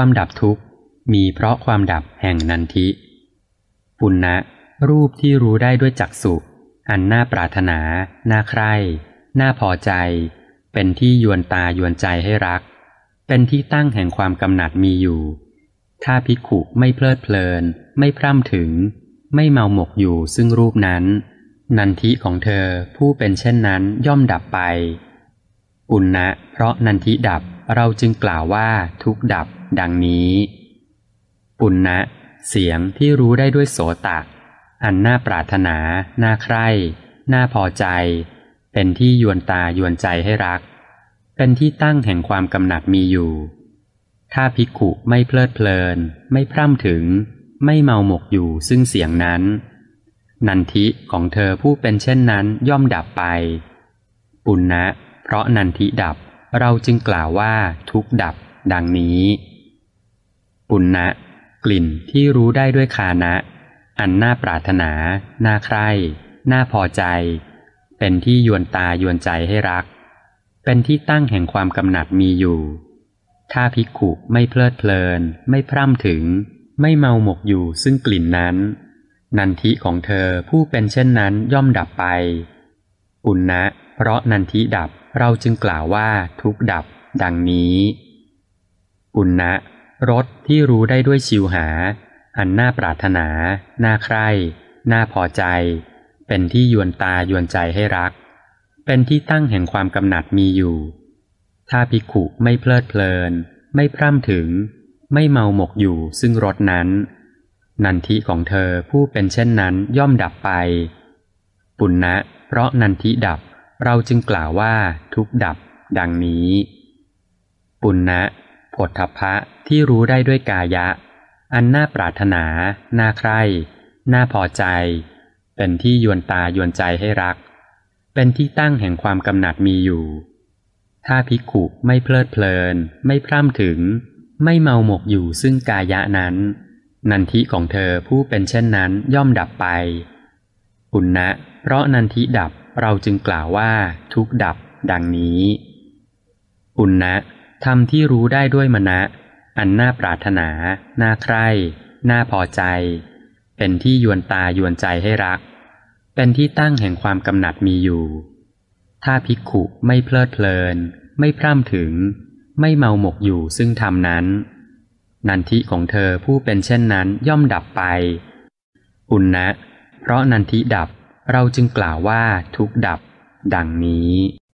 ความดับทุกข์มีเพราะความดับแห่งนันทิ ปุณณะรูปที่รู้ได้ด้วยจักสุอันน่าปรารถนา น่าใคร่ น่าพอใจ เป็นที่ยวนตายวนใจให้รัก เป็นที่ตั้งแห่งความกำหนัดมีอยู่ ถ้าพิขุไม่เพลิดเพลิน ไม่พร่ำถึง ไม่เมาหมกอยู่ซึ่งรูปนั้น นันทิของเธอผู้เป็นเช่นนั้นย่อมดับไปปุณณะเพราะนันทิดับเราจึงกล่าวว่าทุกดับดังนี้ ปุณณะเสียงที่รู้ได้ด้วยโสตะอันน่าปรารถนา น่าใคร่ น่าพอใจ เป็นที่ยวนตา ยวนใจให้รัก เป็นที่ตั้งแห่งความกำหนัดมีอยู่ ถ้าพิกุไม่เพลิดเพลิน ไม่พร่ำถึง ไม่เมาหมกอยู่ซึ่งเสียงนั้น นันทิของเธอผู้เป็นเช่นนั้นย่อมดับไป ปุณณะเพราะนันทิดับเราจึงกล่าวว่าทุกดับดังนี้ ปุณณะกลิ่นที่รู้ได้ด้วยคานะ อันน่าปรารถนา น่าใคร่ น่าพอใจ เป็นที่ยวนตา ยวนใจให้รัก เป็นที่ตั้งแห่งความกำหนัดมีอยู่ ถ้าภิกขุไม่เพลิดเพลิน ไม่พร่ำถึง ไม่เมาหมกอยู่ซึ่งกลิ่นนั้น นันทิ ของเธอผู้เป็นเช่นนั้นย่อมดับไปปุณณะ เพราะนันทิดับเราจึงกล่าวว่าทุกดับดังนี้ ปุณณะรส ที่รู้ได้ด้วยชิวหา อันน่าปรารถนา น่าใคร่น่าพอใจ เป็นที่ยวนตายวนใจให้รัก เป็นที่ตั้งแห่งความกำหนัดมีอยู่ ถ้าภิกขุไม่เพลิดเพลิน ไม่พร่ำถึง ไม่เมาหมกอยู่ซึ่งรสนั้น นันทิของเธอผู้เป็นเช่นนั้นย่อมดับไป ปุณณะเพราะนันทิดับเราจึงกล่าวว่าทุกดับดังนี้ ปุณณะผลทพะที่รู้ได้ด้วยกายะ อันน่าปรารถนา น่าใคร่น่าพอใจ เป็นที่ยวนตายวนใจให้รัก เป็นที่ตั้งแห่งความกำหนัดมีอยู่ ถ้าภิกขุไม่เพลิดเพลินไม่พร่ำถึง ไม่เมาหมกอยู่ซึ่งกายะนั้น นันทิของเธอผู้เป็นเช่นนั้นย่อมดับไป ปุณณะเพราะนันทิดับเราจึงกล่าวว่าทุกดับดังนี้ อุณนะธรรมที่รู้ได้ด้วยมณะอันน่าปรารถนา น่าใคร่ น่าพอใจ เป็นที่ยวนตายวนใจให้รัก เป็นที่ตั้งแห่งความกำหนัดมีอยู่ ถ้าภิกขุไม่เพลิดเพลิน ไม่พร่ำถึง ไม่เมาหมกอยู่ซึ่งธรรมนั้น นันทิของเธอผู้เป็นเช่นนั้นย่อมดับไป อุณณนะ เพราะนันทิดับเราจึงกล่าวว่าทุกดับดังนี้